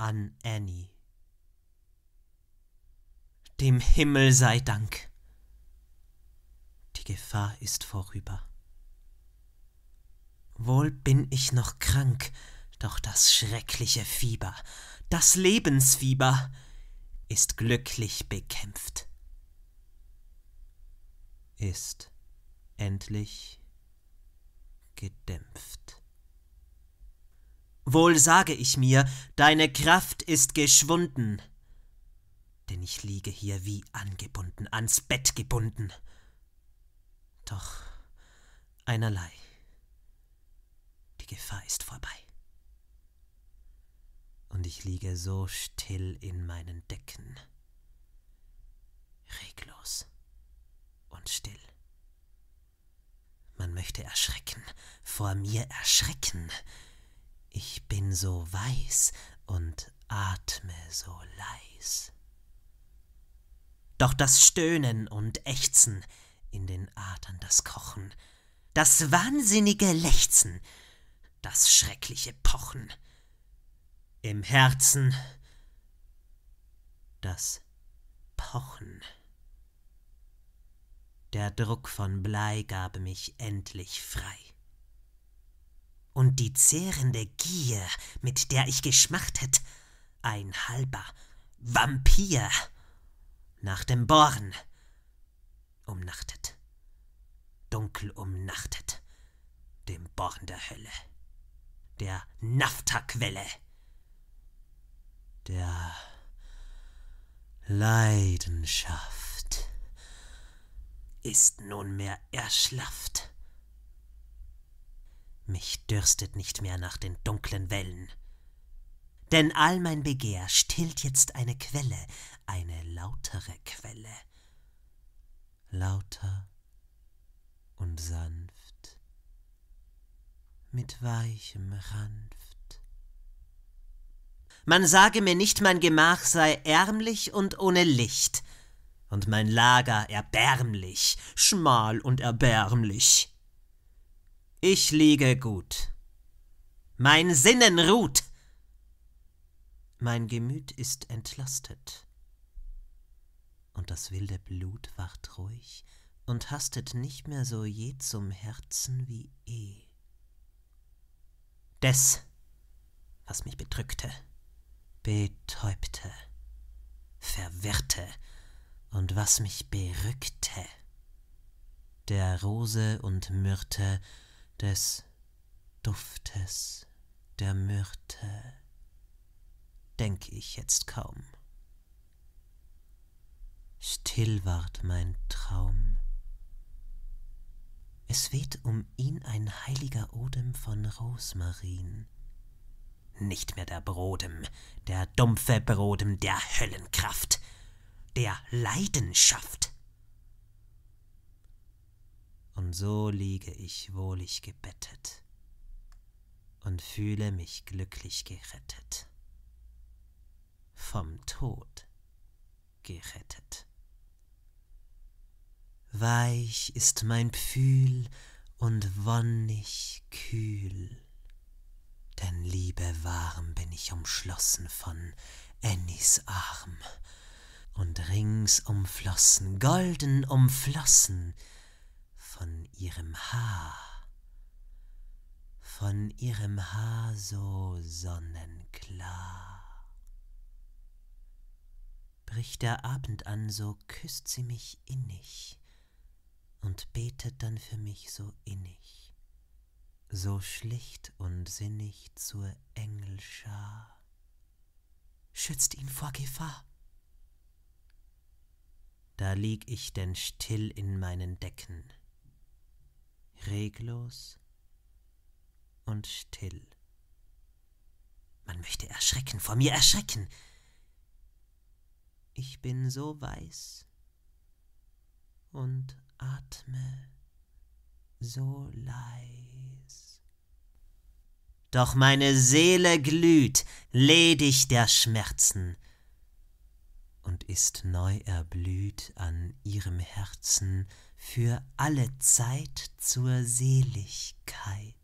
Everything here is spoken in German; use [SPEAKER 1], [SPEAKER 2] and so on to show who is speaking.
[SPEAKER 1] an Annie. Dem Himmel sei Dank. Die Gefahr ist vorüber. Wohl bin ich noch krank, doch das schreckliche Fieber, das Lebensfieber, ist glücklich bekämpft. Ist endlich gedämpft. Wohl sage ich mir, deine Kraft ist geschwunden. Denn ich liege hier wie angebunden, ans Bett gebunden. Doch einerlei. Die Gefahr ist vorbei. Und ich liege so still in meinen Decken. Reglos und still. Man möchte erschrecken, vor mir erschrecken. Ich bin so weiß und atme so leis. Doch das Stöhnen und Ächzen, in den Adern das Kochen, das wahnsinnige Lechzen, das schreckliche Pochen, im Herzen das Pochen. Der Druck von Blei gab mich endlich frei und die zehrende Gier, mit der ich geschmachtet, ein halber Vampir nach dem Born umnachtet, dunkel umnachtet, dem Born der Hölle, der Naftaquelle, der Leidenschaft ist nunmehr erschlafft. Mich dürstet nicht mehr nach den dunklen Wellen. Denn all mein Begehr stillt jetzt eine Quelle, eine lautere Quelle. Lauter und sanft, mit weichem Ranft. Man sage mir nicht, mein Gemach sei ärmlich und ohne Licht, und mein Lager erbärmlich, schmal und erbärmlich. Ich liege gut. Mein Sinnen ruht. Mein Gemüt ist entlastet. Und das wilde Blut wacht ruhig und hastet nicht mehr so je zum Herzen wie eh. Des, was mich bedrückte, betäubte, verwirrte und was mich berückte, der Rose und Myrte des Duftes der Myrte denke ich jetzt kaum. Still ward mein Traum. Es weht um ihn ein heiliger Odem von Rosmarin. Nicht mehr der Brodem, der dumpfe Brodem der Höllenkraft, der Leidenschaft und so liege ich wohlig gebettet und fühle mich glücklich gerettet. Vom Tod gerettet. Weich ist mein Pfühl und wonnig kühl, denn Liebe warm bin ich umschlossen von Annies Arm und rings umflossen, golden umflossen, ihrem Haar, von ihrem Haar so sonnenklar. Bricht der Abend an, so küsst sie mich innig und betet dann für mich so innig, so schlicht und sinnig zur Engelschar, schützt ihn vor Gefahr. Da lieg ich denn still in meinen Decken, reglos und still. Man möchte erschrecken, vor mir erschrecken. Ich bin so weiß und atme so leis. Doch meine Seele glüht, ledig der Schmerzen, und ist neu erblüht an ihrem Herzen, für alle Zeit zur Seligkeit.